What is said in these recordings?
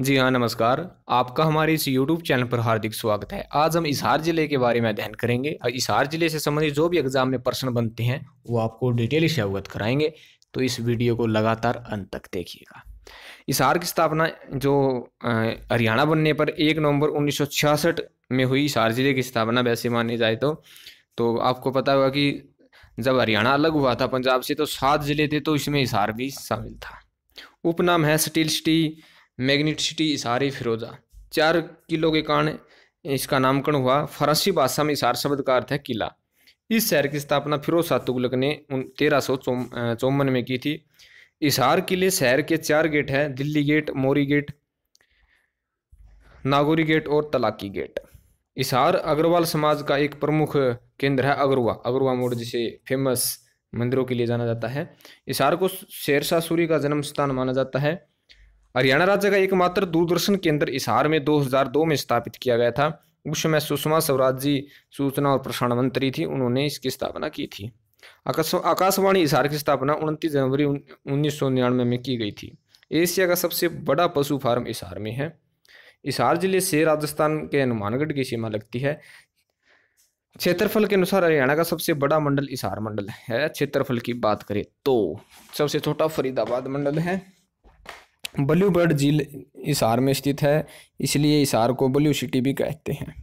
जी हाँ नमस्कार आपका हमारे इस यूट्यूब चैनल पर हार्दिक स्वागत है आज हम इसहार ज़िले के बारे में अध्ययन करेंगे और इसहार ज़िले से संबंधित जो भी एग्जाम में प्रश्न बनते हैं वो आपको डिटेल से अवगत कराएंगे तो इस वीडियो को लगातार अंत तक देखिएगा इसहार की स्थापना जो हरियाणा बनने पर एक नवंबर उन्नीस में हुई इसहार ज़िले की स्थापना वैसे मानी जाए तो तो आपको पता होगा कि जब हरियाणा अलग हुआ था पंजाब से तो सात ज़िले थे तो इसमें इसहार भी शामिल था उपनाम है स्टील सिटी सिटी इशार फिरोज़ा चार किलो के कारण इसका नामकरण हुआ फरासी भाषा में इशार शब्द का अर्थ है किला इस शहर की स्थापना फिरोज शाह तुगलक ने उन तेरह सौ चौवन में की थी इसहार किले शहर के चार गेट हैं Delhi gate Mori gate Nagori gate और तलाकी गेट इसहार अग्रवाल समाज का एक प्रमुख केंद्र है अगरुआ अगरुआ मोड़ जिसे फेमस मंदिरों के लिए जाना जाता है इसहार को शेरशाह सूरी का जन्म स्थान माना जाता है हरियाणा राज्य का एकमात्र दूरदर्शन केंद्र इसहार में 2002 में स्थापित किया गया था उस समय सुषमा स्वराज जी सूचना और प्रसारण मंत्री थी उन्होंने इसकी स्थापना की थी आकाशवाणी इसार की स्थापना उनतीस जनवरी उन्नीस में की गई थी एशिया का सबसे बड़ा पशु फार्म इसार में है इसहार जिले से राजस्थान के हनुमानगढ़ की सीमा लगती है क्षेत्रफल के अनुसार हरियाणा का सबसे बड़ा मंडल इसहार मंडल है क्षेत्रफल की बात करें तो सबसे छोटा फरीदाबाद मंडल है बर्ड झील इसार में स्थित है इसलिए इसार को बल्यू सिटी भी कहते हैं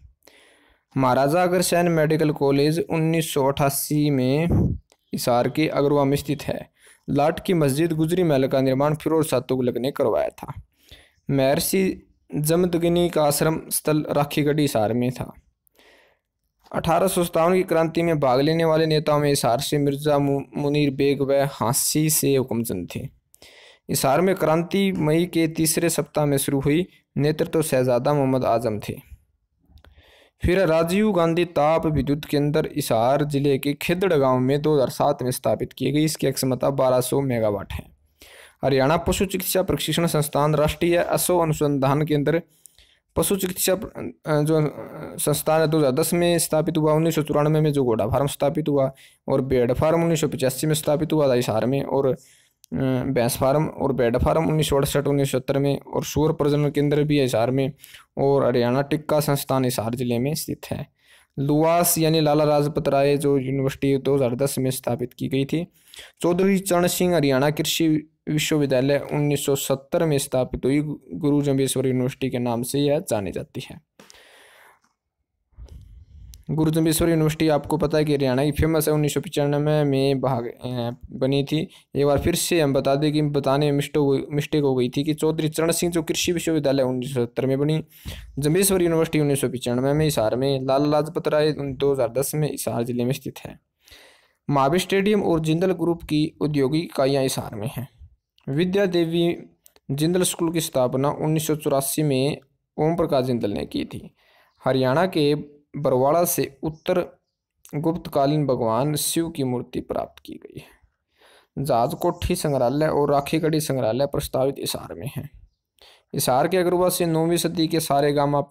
महाराजा सैन मेडिकल कॉलेज उन्नीस में इसार के अगरवा में स्थित है लाट की मस्जिद गुजरी महल का निर्माण फिरोज सा तुगलक ने करवाया था महर्षि जमदगिनी का आश्रम स्थल राखीगढ़ी इसार में था अठारह की क्रांति में भाग लेने वाले नेताओं में इसार से मिर्जा मुनीर बेग व हांसी से हुक्मचंद थे इसार में क्रांति मई के तीसरे सप्ताह में शुरू हुई नेतृत्व तो शहजादा मोहम्मद आजम थे फिर राजीव गांधी ताप विद्युत केंद्र इसार जिले के खिदड़ गांव में 2007 में स्थापित किए गए इसकी क्षमता 1200 मेगावाट है हरियाणा पशु चिकित्सा प्रशिक्षण संस्थान राष्ट्रीय असो अनुसंधान केंद्र पशु चिकित्सा जो संस्थान है दो हज़ार दस में स्थापित हुआ उन्नीस सौ चौरानवे में जो घोड़ा फार्म स्थापित हुआ और बेड फार्म उन्नीस सौ पचासी में स्थापित हुआ था इसार में और भैंस फार्म और बेड फार्म उन्नीस सौ अड़सठ उन्नीस सत्तर में और सूर प्रजनन केंद्र भी हिसार में और हरियाणा टिक्का संस्थान हिसार जिले में स्थित है लुआस यानी लाला लाजपत राय जो यूनिवर्सिटी 2010 में स्थापित की गई थी चौधरी चरण सिंह हरियाणा कृषि विश्वविद्यालय 1970 में स्थापित हुई गुरु जम्बेश्वर यूनिवर्सिटी के नाम से यह जानी जाती है गुरु जम्बेश्वर यूनिवर्सिटी आपको पता है कि हरियाणा की फेमस है उन्नीस सौ पचानवे में भाग बनी थी एक बार फिर से हम बता दें कि बताने में मिस्टेक हो गई थी कि चौधरी चरण सिंह जो कृषि विश्वविद्यालय उन्नीस सौ सत्तर में बनी जम्बेश्वर यूनिवर्सिटी उन्नीस सौ पचानवे में हिसार में लाल लाजपत राय दो हज़ार दस में हिसार जिले में स्थित है महावीर स्टेडियम और जिंदल ग्रुप की औद्योगिक इकाइयाँ हिसार में हैं विद्या देवी जिंदल स्कूल की स्थापना उन्नीस सौ चौरासी में ओम प्रकाश जिंदल ने की थी हरियाणा के बरवाड़ा से उत्तर गुप्तकालीन भगवान शिव की मूर्ति प्राप्त की गई है जाज कोठी संग्रहालय और राखी राखीगढ़ी संग्रहालय प्रस्तावित इसार में है इसार के अग्रवा से नौवीं सदी के सारे गामा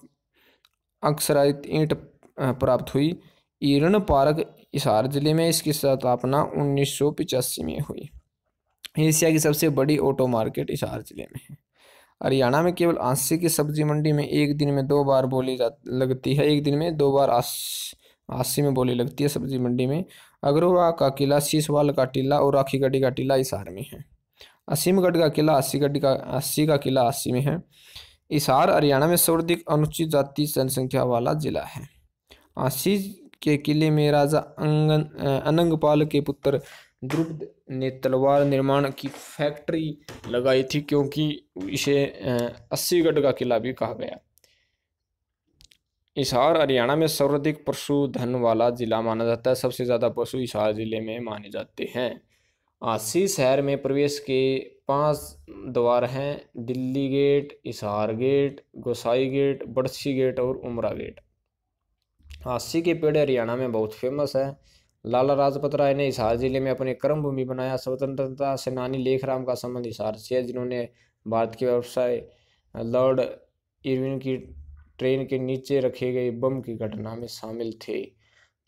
अक्षरायित ईंट प्राप्त हुई ईरण पार्क इसार जिले में इसकी स्थापना उन्नीस में हुई एशिया की सबसे बड़ी ऑटो मार्केट इसार जिले में है हरियाणा में केवल आंसे की सब्जी मंडी में एक दिन में दो बार बोली जा लगती है एक दिन में दो बार आस में बोली लगती है सब्जी मंडी में अगरोवा का किला शीशवाल का टीला और राखीगढ़ी का टीला इसार में है असीमगढ़ का किला अस्सीगढ़ी का अस्सी का किला अस्सी में है इसार हरियाणा में सर्वाधिक अनुचित जाति जनसंख्या वाला जिला है आसी के किले में राजा अंगन अनंगपाल के पुत्र द्रुपद ने तलवार निर्माण की फैक्ट्री लगाई थी क्योंकि इसे अस्सीगढ़ का किला भी कहा गया इसहार हरियाणा में सर्वाधिक पशुधन वाला जिला माना जाता है सबसे ज़्यादा पशु इसहार ज़िले में माने जाते हैं आसी शहर में प्रवेश के पांच द्वार हैं दिल्ली गेट इसहार gate Gosai gate Badsi gate और उमरा गेट आसी के पेड़ हरियाणा में बहुत फेमस है लाला लाजपत राय ने हिसार जिले में अपने कर्म भूमि बनाया स्वतंत्रता सेनानी लेखराम का संबंध हिसार से है जिन्होंने भारत के व्यवसाय लॉर्ड इरविन की ट्रेन के नीचे रखे गए बम की घटना में शामिल थे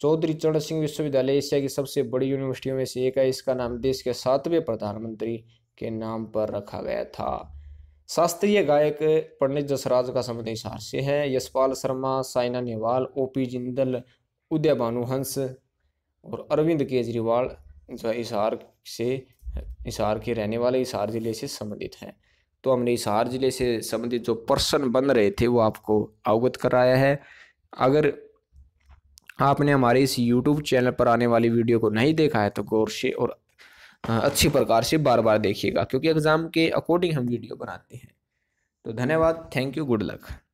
चौधरी चरण सिंह विश्वविद्यालय एशिया की सबसे बड़ी यूनिवर्सिटियों में से एक है इसका नाम देश के सातवें प्रधानमंत्री के नाम पर रखा गया था शास्त्रीय गायक पंडित जसराज का संबंध हिसार से है यशपाल शर्मा साइना नेहवाल ओ पी जिंदल उदय भानु हंस और अरविंद केजरीवाल जो है हिसार से हिसार के रहने वाले हिसार ज़िले से संबंधित हैं तो हमने हिसार ज़िले से संबंधित जो पर्सन बन रहे थे वो आपको अवगत कराया है अगर आपने हमारे इस यूट्यूब चैनल पर आने वाली वीडियो को नहीं देखा है तो गौर से और अच्छी प्रकार से बार बार देखिएगा क्योंकि एग्ज़ाम के अकॉर्डिंग हम वीडियो बनाते हैं तो धन्यवाद थैंक यू गुड लक